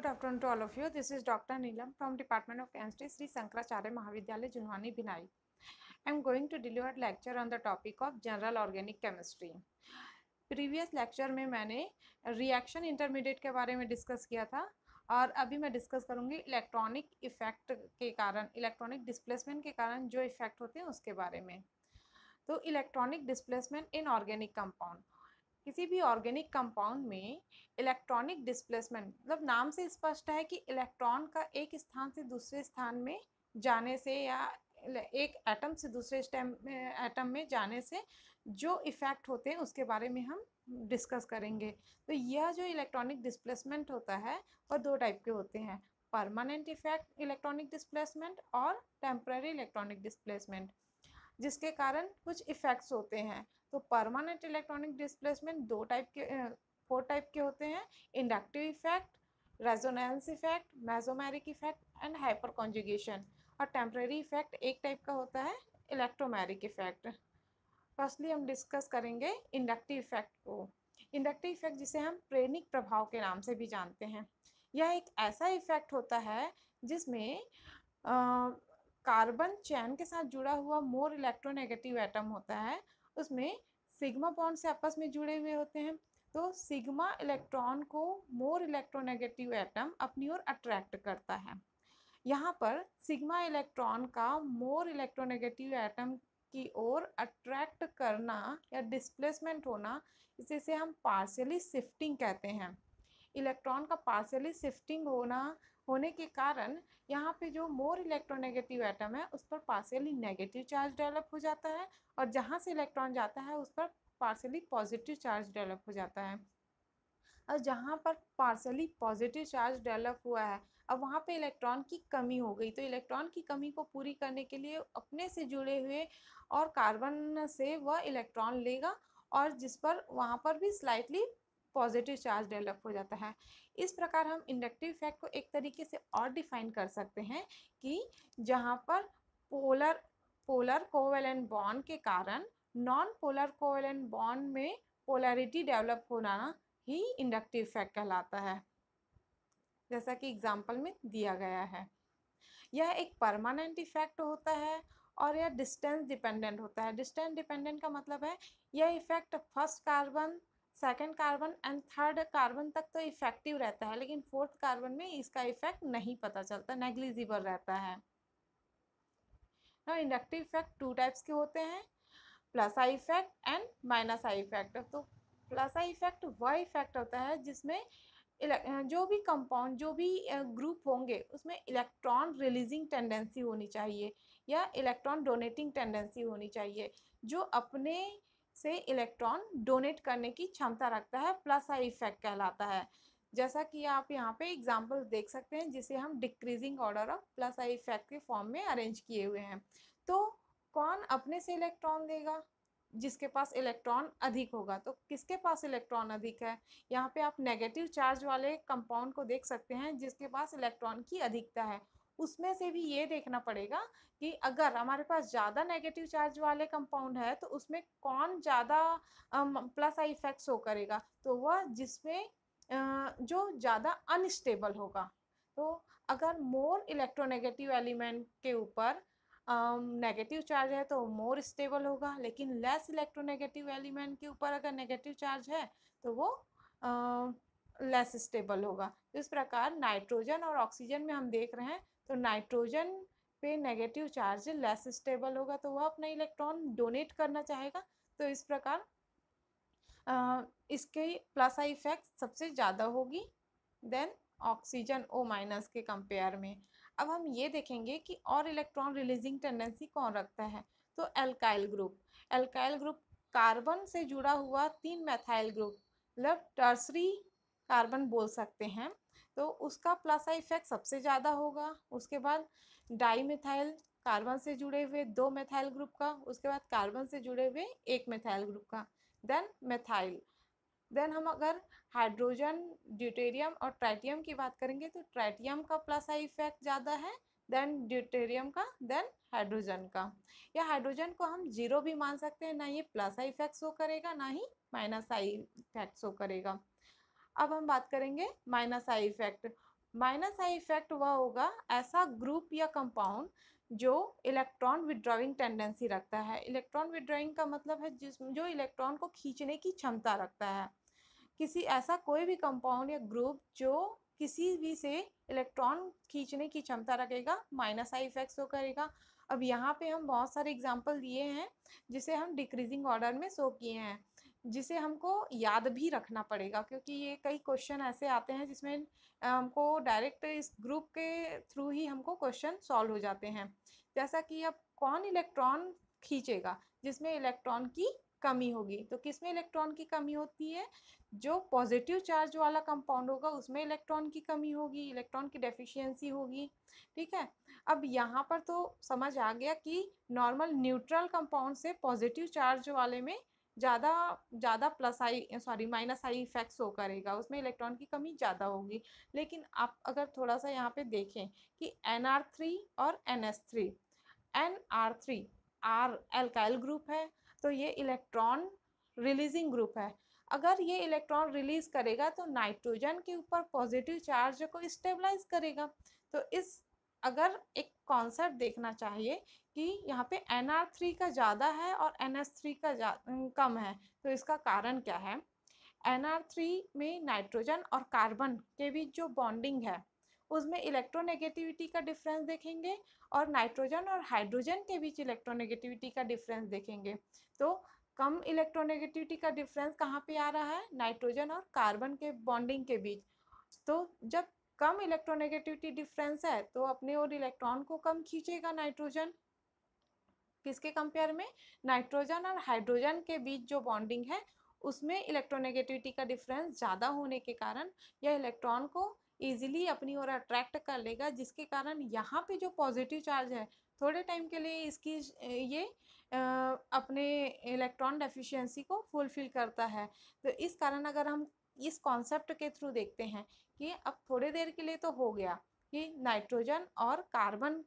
good afternoon to all of you this is doctor Neelam from department of chemistry Shri Shankaracharya Mahavidyalaya Junwani Bhilai I am going to deliver lecture on the topic of general organic chemistry previous lecture में मैंने reaction intermediate के बारे में discuss किया था और अभी मैं डिस्कस करूँगी इलेक्ट्रॉनिक इफेक्ट के कारण इलेक्ट्रॉनिक डिसप्लेसमेंट के कारण जो इफेक्ट होते हैं उसके बारे में तो electronic displacement in organic compound किसी भी ऑर्गेनिक कंपाउंड में इलेक्ट्रॉनिक डिस्प्लेसमेंट मतलब नाम से स्पष्ट है कि इलेक्ट्रॉन का एक स्थान से दूसरे स्थान में जाने से या एक एटम से दूसरे एटम में जाने से जो इफ़ेक्ट होते हैं उसके बारे में हम डिस्कस करेंगे तो यह जो इलेक्ट्रॉनिक डिस्प्लेसमेंट होता है वह दो टाइप के होते हैं परमानेंट इफेक्ट इलेक्ट्रॉनिक डिस्प्लेसमेंट और टेम्प्रेरी इलेक्ट्रॉनिक डिस्प्लेसमेंट जिसके कारण कुछ इफ़ेक्ट्स होते हैं तो परमानेंट इलेक्ट्रॉनिक डिस्प्लेसमेंट दो टाइप के फोर टाइप के होते हैं inductive effect resonance effect mesomeric effect and hyperconjugation और टेम्प्रेरी इफेक्ट एक टाइप का होता है इलेक्ट्रोमेरिक इफेक्ट फर्स्टली हम डिस्कस करेंगे इंडक्टिव इफेक्ट को इंडक्टिव इफेक्ट जिसे हम प्रेरणिक प्रभाव के नाम से भी जानते हैं यह एक ऐसा इफेक्ट होता है जिसमें कार्बन चैन के साथ जुड़ा हुआ मोर इलेक्ट्रोनेगेटिव एटम होता है उसमें सिग्मा बॉन्ड से आपस में जुड़े हुए होते हैं तो सिग्मा इलेक्ट्रॉन को मोर इलेक्ट्रोनेगेटिव एटम अपनी ओर अट्रैक्ट करता है यहाँ पर सिग्मा इलेक्ट्रॉन का मोर इलेक्ट्रोनेगेटिव एटम की ओर अट्रैक्ट करना या डिस्प्लेसमेंट होना इसे हम पार्शियली शिफ्टिंग कहते हैं इलेक्ट्रॉन का पार्शियली शिफ्टिंग होना होने के कारण यहाँ पे जो मोर इलेक्ट्रोनेगेटिव एटम है उस पर पार्सियली नेगेटिव चार्ज डेवलप हो जाता है और जहाँ से इलेक्ट्रॉन जाता है उस पर पार्सियली पॉजिटिव चार्ज डेवलप हो जाता है और जहाँ पर पार्सली पॉजिटिव चार्ज डेवलप हुआ है अब वहाँ पे इलेक्ट्रॉन की कमी हो गई तो इलेक्ट्रॉन की कमी को पूरी करने के लिए अपने से जुड़े हुए और कार्बन से वह इलेक्ट्रॉन लेगा और जिस पर वहाँ पर भी स्लाइटली पॉजिटिव चार्ज डेवलप हो जाता है इस प्रकार हम इंडक्टिव इफेक्ट को एक तरीके से और डिफाइन कर सकते हैं कि जहाँ पर पोलर पोलर कोवेलेंट बॉन्ड के कारण नॉन पोलर कोवेलेंट बॉन्ड में पोलरिटी डेवलप होना ही इंडक्टिव इफेक्ट कहलाता है जैसा कि एग्जाम्पल में दिया गया है यह एक परमानेंट इफेक्ट होता है और यह डिस्टेंस डिपेंडेंट होता है डिस्टेंस डिपेंडेंट का मतलब है यह effect first carbon second carbon and third carbon तक तो इफेक्टिव रहता है लेकिन फोर्थ कार्बन में इसका इफेक्ट नहीं पता चलता नेग्लिजिबल रहता है ना इंडक्टिव इफेक्ट टू टाइप्स के होते हैं plus I effect and minus I effect तो प्लस आई इफेक्ट वह इफेक्ट होता है जिसमें जो भी कंपाउंड जो भी ग्रुप होंगे उसमें इलेक्ट्रॉन रिलीजिंग टेंडेंसी होनी चाहिए या इलेक्ट्रॉन डोनेटिंग टेंडेंसी होनी चाहिए जो अपने से इलेक्ट्रॉन डोनेट करने की क्षमता रखता है प्लस आई इफेक्ट कहलाता है जैसा कि आप यहाँ पे एग्जाम्पल देख सकते हैं जिसे हम decreasing order of plus I effect के फॉर्म में अरेंज किए हुए हैं तो कौन अपने से इलेक्ट्रॉन देगा जिसके पास इलेक्ट्रॉन अधिक होगा तो किसके पास इलेक्ट्रॉन अधिक है यहाँ पे आप नेगेटिव चार्ज वाले कंपाउंड को देख सकते हैं जिसके पास इलेक्ट्रॉन की अधिकता है उसमें से भी ये देखना पड़ेगा कि अगर हमारे पास ज़्यादा नेगेटिव चार्ज वाले कंपाउंड है तो उसमें कौन ज़्यादा प्लस आई इफेक्ट शो करेगा तो वह जिसमें जो ज़्यादा अनस्टेबल होगा तो अगर मोर इलेक्ट्रोनेगेटिव एलिमेंट के ऊपर नेगेटिव चार्ज है तो मोर स्टेबल होगा लेकिन लेस इलेक्ट्रोनेगेटिव एलिमेंट के ऊपर अगर नेगेटिव चार्ज है तो वो लेस uh, स्टेबल होगा इस प्रकार नाइट्रोजन और ऑक्सीजन में हम देख रहे हैं तो नाइट्रोजन पे नेगेटिव चार्ज लेस स्टेबल होगा तो वह अपना इलेक्ट्रॉन डोनेट करना चाहेगा तो इस प्रकार आ, इसके प्लस आई इफेक्ट सबसे ज़्यादा होगी देन ऑक्सीजन ओ माइनस के कंपेयर में अब हम ये देखेंगे कि और इलेक्ट्रॉन रिलीजिंग टेंडेंसी कौन रखता है तो alkyl group alkyl group carbon से जुड़ा हुआ तीन मेथाइल ग्रुप मतलब टर्सरी कार्बन बोल सकते हैं तो उसका प्लासा इफेक्ट सबसे ज़्यादा होगा उसके बाद डाई मिथाइल कार्बन से जुड़े हुए दो मेथाइल ग्रुप का उसके बाद कार्बन से जुड़े हुए एक मेथाइल ग्रुप का देन मेथाइल देन हम अगर हाइड्रोजन ड्यूटेरियम और ट्राइटियम की बात करेंगे तो ट्राइटियम का प्लस आई इफेक्ट ज़्यादा है देन ड्यूटेरियम का देन हाइड्रोजन का या हाइड्रोजन को हम जीरो भी मान सकते हैं ना ये प्लस आई इफेक्ट शो करेगा ना ही माइनस आई इफेक्ट शो करेगा अब हम बात करेंगे minus I effect minus I effect वह होगा ऐसा ग्रुप या कंपाउंड जो इलेक्ट्रॉन विड्रॉइंग टेंडेंसी रखता है इलेक्ट्रॉन विड्रॉइंग का मतलब है जिस जो इलेक्ट्रॉन को खींचने की क्षमता रखता है किसी ऐसा कोई भी कंपाउंड या ग्रुप जो किसी भी से इलेक्ट्रॉन खींचने की क्षमता रखेगा माइनस आई इफेक्ट शो करेगा अब यहाँ पे हम बहुत सारे एग्जाम्पल दिए हैं जिसे हम डिक्रीजिंग ऑर्डर में शो किए हैं जिसे हमको याद भी रखना पड़ेगा क्योंकि ये कई क्वेश्चन ऐसे आते हैं जिसमें हमको डायरेक्ट इस ग्रुप के थ्रू ही हमको क्वेश्चन सॉल्व हो जाते हैं जैसा कि अब कौन इलेक्ट्रॉन खींचेगा जिसमें इलेक्ट्रॉन की कमी होगी तो किस में इलेक्ट्रॉन की कमी होती है जो पॉजिटिव चार्ज वाला कंपाउंड होगा उसमें इलेक्ट्रॉन की कमी होगी इलेक्ट्रॉन की डेफिशिएंसी होगी ठीक है अब यहाँ पर तो समझ आ गया कि नॉर्मल न्यूट्रल कंपाउंड से पॉजिटिव चार्ज वाले में ज़्यादा ज़्यादा plus I sorry minus I effect show करेगा उसमें इलेक्ट्रॉन की कमी ज़्यादा होगी लेकिन आप अगर थोड़ा सा यहाँ पे देखें कि एन आर थ्री और N S three N R three R alkyl group है तो ये इलेक्ट्रॉन रिलीजिंग ग्रुप है अगर ये इलेक्ट्रॉन रिलीज करेगा तो नाइट्रोजन के ऊपर पॉजिटिव चार्ज को स्टेबलाइज करेगा तो इस अगर एक कॉन्सेप्ट देखना चाहिए कि यहाँ पे एन आर थ्री का ज़्यादा है और एन एस थ्री का कम है तो इसका कारण क्या है एन आर थ्री में नाइट्रोजन और कार्बन के बीच जो बॉन्डिंग है उसमें इलेक्ट्रोनेगेटिविटी का डिफरेंस देखेंगे और नाइट्रोजन और हाइड्रोजन के बीच इलेक्ट्रोनेगेटिविटी का डिफरेंस देखेंगे तो कम इलेक्ट्रोनेगेटिविटी का डिफरेंस कहाँ पे आ रहा है नाइट्रोजन और कार्बन के बॉन्डिंग के बीच तो जब कम इलेक्ट्रोनेगेटिविटी डिफरेंस है तो अपने और इलेक्ट्रॉन को कम खींचेगा नाइट्रोजन किसके कंपेयर में नाइट्रोजन और हाइड्रोजन के बीच जो बॉन्डिंग है उसमें इलेक्ट्रोनेगेटिविटी का डिफरेंस ज़्यादा होने के कारण यह इलेक्ट्रॉन को ईजिली अपनी ओर अट्रैक्ट कर लेगा जिसके कारण यहाँ पे जो पॉजिटिव चार्ज है थोड़े टाइम के लिए इसकी ये अपने इलेक्ट्रॉन डेफिशिएंसी को फुलफिल करता है तो इस कारण अगर हम इस कॉन्सेप्ट के थ्रू देखते हैं कि अब थोड़ी देर के लिए तो हो गया कि नाइट्रोजन और कार्बन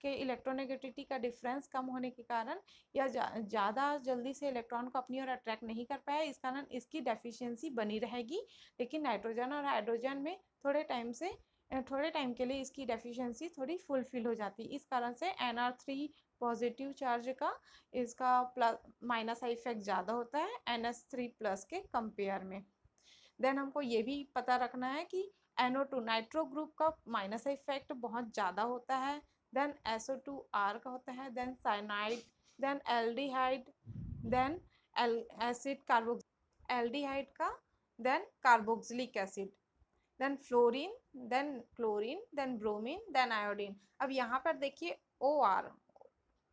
के इलेक्ट्रोनेगेटिविटी का डिफरेंस कम होने के कारण या ज़्यादा जा, जल्दी से इलेक्ट्रॉन को अपनी ओर अट्रैक्ट नहीं कर पाया इस कारण इसकी डेफिशिएंसी बनी रहेगी लेकिन नाइट्रोजन और हाइड्रोजन में थोड़े टाइम से थोड़े टाइम के लिए इसकी डेफिशिएंसी थोड़ी फुलफिल हो जाती है इस कारण से N R three positive charge का इसका प्लस माइनस इफेक्ट ज़्यादा होता है एन एस थ्री प्लस के कंपेयर में देन हमको ये भी पता रखना है कि एनओ टू नाइट्रो ग्रुप का माइनस इफेक्ट बहुत ज़्यादा होता है देन एसओ टू आर का होता है then cyanide then aldehyde then L acid कार्बो हाइड का then carboxylic acid then fluorine then chlorine then bromine then iodine अब यहाँ पर देखिए ओ आर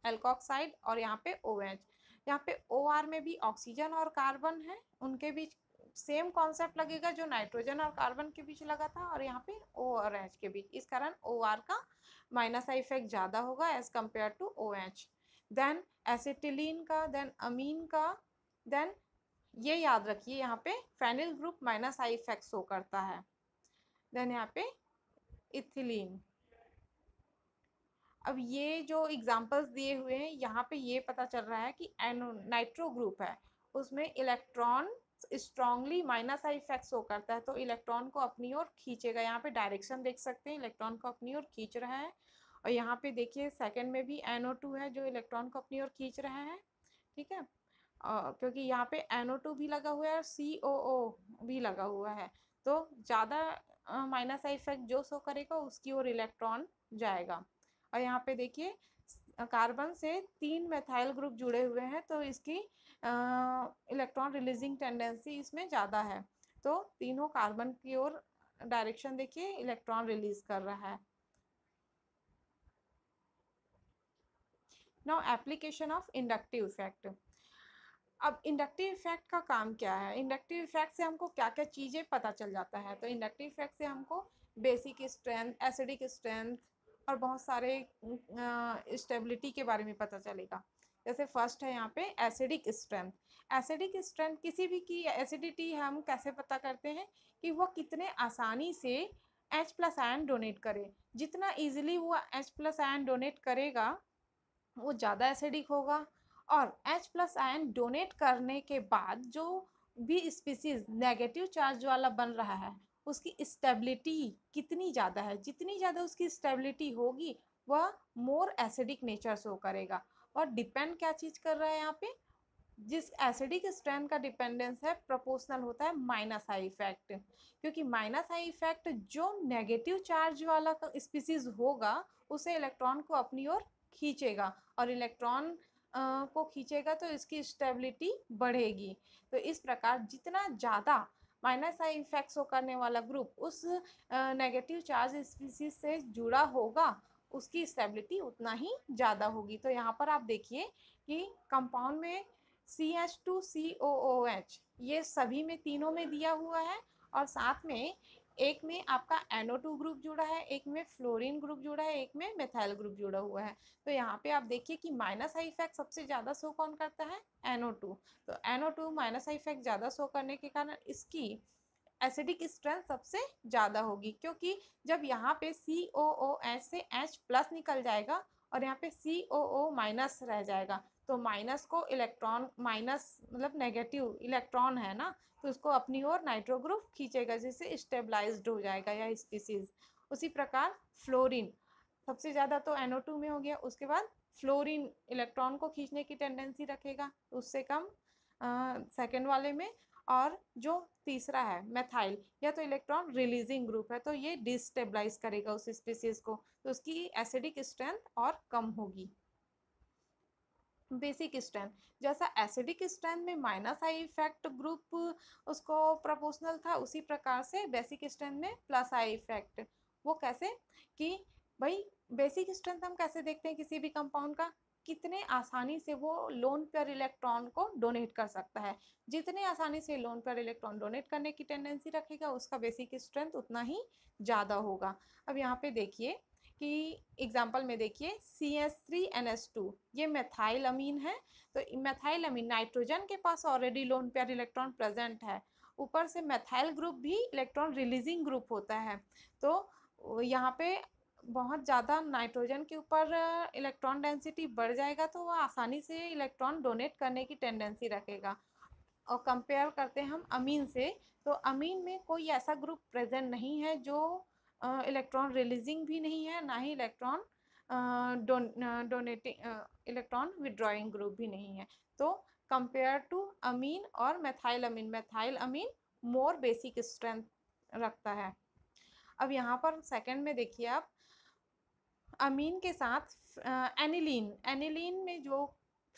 एल्कोक्साइड और यहाँ पे ओ एच यहाँ पे ओ आर में भी ऑक्सीजन और कार्बन है उनके बीच सेम कॉन्सेप्ट लगेगा जो नाइट्रोजन और कार्बन के बीच लगा था और यहाँ पे ओ और एच के बीच इस कारण ओ आर का माइनस आई इफेक्ट ज़्यादा होगा as compare to O H then acetylene का देन अमीन का देन ये याद रखिए यहाँ पे phenyl group minus I effect show करता है देन यहाँ पे इथिलीन अब ये जो एग्जांपल्स दिए हुए हैं यहाँ पे ये पता चल रहा है कि एनो नाइट्रो ग्रुप है उसमें electron strongly minus I effect show करता है तो इलेक्ट्रॉन को अपनी ओर खींचेगा यहाँ पे डायरेक्शन देख सकते हैं इलेक्ट्रॉन को अपनी ओर खींच रहा है और यहाँ पे देखिए सेकंड में भी एनओ टू है जो इलेक्ट्रॉन को अपनी ओर खींच रहा है ठीक है क्योंकि यहाँ पे एनओ टू भी लगा हुआ है और सी ओ ओ भी लगा हुआ है तो ज़्यादा माइनस आई इफेक्ट जो शो करेगा उसकी ओर इलेक्ट्रॉन जाएगा और यहाँ पे देखिए कार्बन से तीन मेथाइल ग्रुप जुड़े हुए हैं तो इसकी इलेक्ट्रॉन रिलीजिंग टेंडेंसी इसमें ज़्यादा है तो तीनों कार्बन की ओर डायरेक्शन देखिए इलेक्ट्रॉन रिलीज कर रहा है no application of inductive effect अब इंडक्टिव इफेक्ट का काम क्या है इंडक्टिव इफेक्ट से हमको क्या क्या चीज़ें पता चल जाता है तो इंडक्टिव इफेक्ट से हमको बेसिक स्ट्रेंथ एसिडिक स्ट्रेंथ और बहुत सारे स्टेबिलिटी के बारे में पता चलेगा जैसे फर्स्ट है यहाँ पे एसिडिक स्ट्रेंथ एसिडिक स्ट्रेंथ किसी भी की एसिडिटी हम कैसे पता करते हैं कि वो कितने आसानी से एच प्लस आयन डोनेट करे जितना ईजिली वो एच प्लस आयन डोनेट करेगा वो ज़्यादा एसिडिक होगा और एच प्लस आयन डोनेट करने के बाद जो भी स्पीसीज नेगेटिव चार्ज वाला बन रहा है उसकी स्टेबिलिटी कितनी ज़्यादा है जितनी ज़्यादा उसकी स्टेबिलिटी होगी वह मोर एसिडिक नेचर शो करेगा और डिपेंड क्या चीज़ कर रहा है यहाँ पे जिस एसिडिक स्ट्रेंथ का डिपेंडेंस है प्रोपोर्शनल होता है माइनस आई इफेक्ट क्योंकि माइनस आई इफेक्ट जो नेगेटिव चार्ज वाला स्पीसीज होगा उसे इलेक्ट्रॉन को अपनी ओर खींचेगा और इलेक्ट्रॉन को खींचेगा तो इसकी स्टेबिलिटी बढ़ेगी तो इस प्रकार जितना ज़्यादा माइनस आई इफेक्ट्स शो करने वाला ग्रुप उस नेगेटिव चार्ज स्पीसीज से जुड़ा होगा उसकी स्टेबिलिटी उतना ही ज़्यादा होगी तो यहाँ पर आप देखिए कि कंपाउंड में C H two C O O H ये सभी में तीनों में दिया हुआ है और साथ में एक में आपका एनओ टू ग्रुप जुड़ा है एक में फ्लोरीन ग्रुप जुड़ा है एक में मेथाइल ग्रुप जुड़ा हुआ है तो यहाँ पे आप देखिए कि माइनस आई इफेक्ट सबसे ज़्यादा शो कौन करता है एनओ टू तो N O two minus I effect ज़्यादा शो करने के कारण इसकी एसिडिक स्ट्रेंथ सबसे ज़्यादा होगी क्योंकि जब यहाँ पे सी ओ ओ एच से एच प्लस निकल जाएगा और यहाँ पे सी ओ ओ माइनस रह जाएगा तो माइनस को इलेक्ट्रॉन माइनस मतलब नेगेटिव इलेक्ट्रॉन है ना तो उसको अपनी ओर नाइट्रो ग्रुप खींचेगा जिससे स्टेबलाइज हो जाएगा यह स्पीसीज उसी प्रकार फ्लोरीन सबसे ज़्यादा तो एनओ में हो गया उसके बाद फ्लोरीन इलेक्ट्रॉन को खींचने की टेंडेंसी रखेगा उससे कम सेकेंड वाले में और जो तीसरा है मेथाइल या तो इलेक्ट्रॉन रिलीजिंग ग्रुप है तो ये डिस्टेबलाइज करेगा उस स्पीसीज को तो उसकी एसिडिक स्ट्रेंथ और कम होगी बेसिक स्ट्रेंथ जैसा एसिडिक स्ट्रेंथ में माइनस आई इफेक्ट ग्रुप उसको प्रोपोर्शनल था उसी प्रकार से बेसिक स्ट्रेंथ में प्लस आई इफेक्ट वो कैसे कि भाई बेसिक स्ट्रेंथ हम कैसे देखते हैं किसी भी कंपाउंड का कितने आसानी से वो लोन पर इलेक्ट्रॉन को डोनेट कर सकता है जितने आसानी से लोन पर इलेक्ट्रॉन डोनेट करने की टेंडेंसी रखेगा उसका बेसिक स्ट्रेंथ उतना ही ज़्यादा होगा अब यहाँ पे देखिए कि एग्जाम्पल में देखिए C S three N S two ये मेथाइल अमीन है तो मेथाइल अमीन नाइट्रोजन के पास already lone pair electron present है ऊपर से मेथाइल ग्रुप भी इलेक्ट्रॉन रिलीजिंग ग्रुप होता है तो यहाँ पे बहुत ज़्यादा नाइट्रोजन के ऊपर इलेक्ट्रॉन डेंसिटी बढ़ जाएगा तो वह आसानी से इलेक्ट्रॉन डोनेट करने की टेंडेंसी रखेगा और कंपेयर करते हैं हम अमीन से तो अमीन में कोई ऐसा ग्रुप प्रेजेंट नहीं है जो इलेक्ट्रॉन रिलीजिंग भी नहीं है ना ही electron donating electron withdrawing group भी नहीं है तो कंपेयर टू अमीन और methyl amine methyl amine more basic strength रखता है अब यहाँ पर सेकंड में देखिए आप अमीन के साथ एनिलीन एनिलीन में जो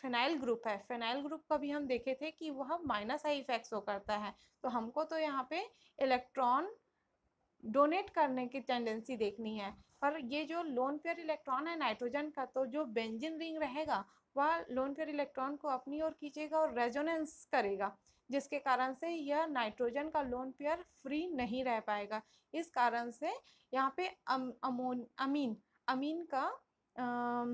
फिनाइल ग्रुप है फिनाइल ग्रुप का भी हम देखे थे कि वह माइनस आई इफेक्ट शो करता है तो हमको तो यहाँ पे इलेक्ट्रॉन डोनेट करने की टेंडेंसी देखनी है पर ये जो लोन प्योर इलेक्ट्रॉन है नाइट्रोजन का तो जो बेंजिन रिंग रहेगा वह लोन प्योर इलेक्ट्रॉन को अपनी ओर खींचेगा और रेजोनेंस करेगा जिसके कारण से यह नाइट्रोजन का लोन पेयर फ्री नहीं रह पाएगा इस कारण से यहाँ पे अम, अमोन अमीन अमीन का आ,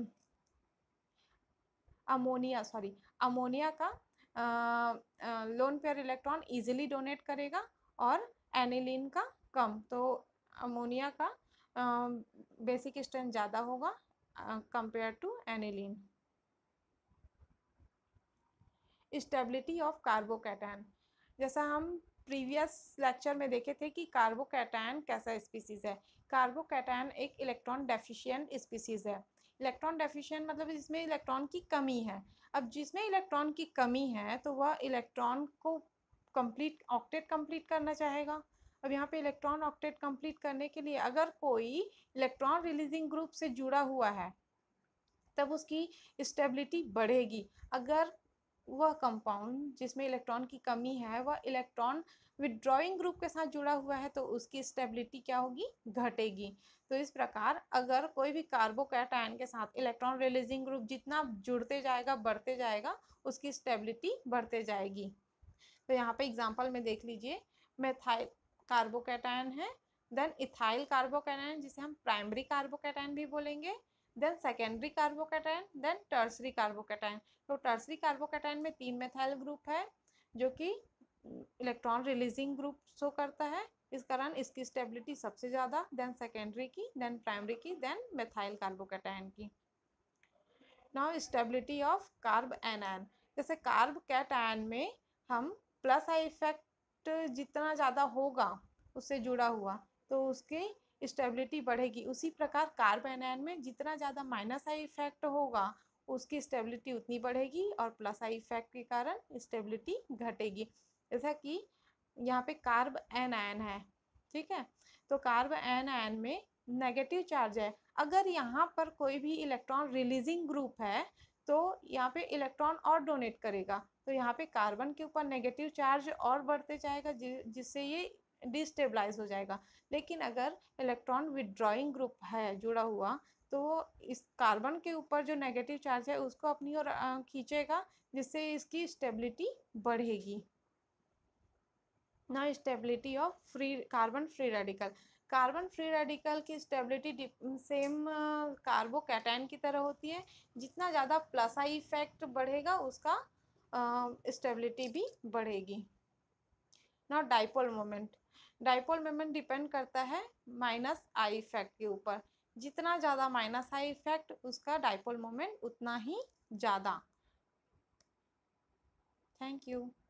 अमोनिया सॉरी अमोनिया का lone pair electron easily donate करेगा और एनिलिन का कम तो अमोनिया का बेसिक स्ट्रेंथ ज़्यादा होगा compare to aniline stability of carbocation जैसा हम प्रीवियस लेक्चर में देखे थे कि कार्बोकैटान कैसा स्पीसीज़ है कार्बोकैटान एक इलेक्ट्रॉन डेफिशिएंट स्पीसीज़ है इलेक्ट्रॉन डेफिशिएंट मतलब इसमें इलेक्ट्रॉन की कमी है अब जिसमें इलेक्ट्रॉन की कमी है तो वह इलेक्ट्रॉन को कंप्लीट ऑक्टेट कंप्लीट करना चाहेगा अब यहाँ पे इलेक्ट्रॉन ऑक्टेट कंप्लीट करने के लिए अगर कोई इलेक्ट्रॉन रिलीजिंग ग्रुप से जुड़ा हुआ है तब उसकी स्टेबिलिटी बढ़ेगी अगर वह कंपाउंड जिसमें इलेक्ट्रॉन की कमी है वह इलेक्ट्रॉन विदड्रॉइंग ग्रुप के साथ जुड़ा हुआ है तो उसकी स्टेबिलिटी क्या होगी घटेगी तो इस प्रकार अगर कोई भी कार्बोकैट आयन के साथ इलेक्ट्रॉन रिलीजिंग ग्रुप जितना जुड़ते जाएगा बढ़ते जाएगा उसकी स्टेबिलिटी बढ़ते जाएगी तो यहाँ पे एग्जाम्पल में देख लीजिए मेथाइल कार्बोकैटायन है देन इथाइल कार्बोकैटायन जिसे हम प्राइमरी कार्बोकैटायन भी बोलेंगे then secondary carbocation then tertiary carbocation तो टर्सरी कार्बोकैटायन में तीन मेथाइल ग्रुप है जो कि इलेक्ट्रॉन रिलीजिंग ग्रुप शो करता है इस कारण इसकी स्टेबिलिटी सबसे ज़्यादा देन सेकेंडरी की देन प्राइमरी की देन मेथाइल कार्बोकैटायन की now stability of carbanion जैसे कार्ब कैट में हम प्लस आई इफेक्ट जितना ज़्यादा होगा उससे जुड़ा हुआ तो उसकी स्टेबिलिटी बढ़ेगी उसी प्रकार कार्बन आयन में जितना ज़्यादा माइनस आई इफेक्ट होगा उसकी स्टेबिलिटी उतनी बढ़ेगी और प्लस आई इफेक्ट के कारण स्टेबिलिटी घटेगी जैसा कि यहाँ पे कार्ब एन आयन है ठीक है तो कार्ब एन आयन में नेगेटिव चार्ज है अगर यहाँ पर कोई भी इलेक्ट्रॉन रिलीजिंग ग्रुप है तो यहाँ पे इलेक्ट्रॉन और डोनेट करेगा तो यहाँ पे कार्बन के ऊपर नेगेटिव चार्ज और बढ़ते जाएगा जिससे ये डिस्टेबलाइज हो जाएगा लेकिन अगर इलेक्ट्रॉन विदड्रॉइंग ग्रुप है जुड़ा हुआ तो इस कार्बन के ऊपर जो नेगेटिव चार्ज है उसको अपनी ओर खींचेगा जिससे इसकी स्टेबिलिटी बढ़ेगी ना stability of free carbon free radical carbon free radical की स्टेबिलिटी सेम कैटाइन की तरह होती है जितना ज़्यादा प्लस आई इफेक्ट बढ़ेगा उसका स्टेबिलिटी भी बढ़ेगी not dipole moment dipole moment depend करता है माइनस आई इफेक्ट के ऊपर जितना ज़्यादा माइनस आई इफेक्ट उसका डाइपोल मोमेंट उतना ही ज़्यादा थैंक यू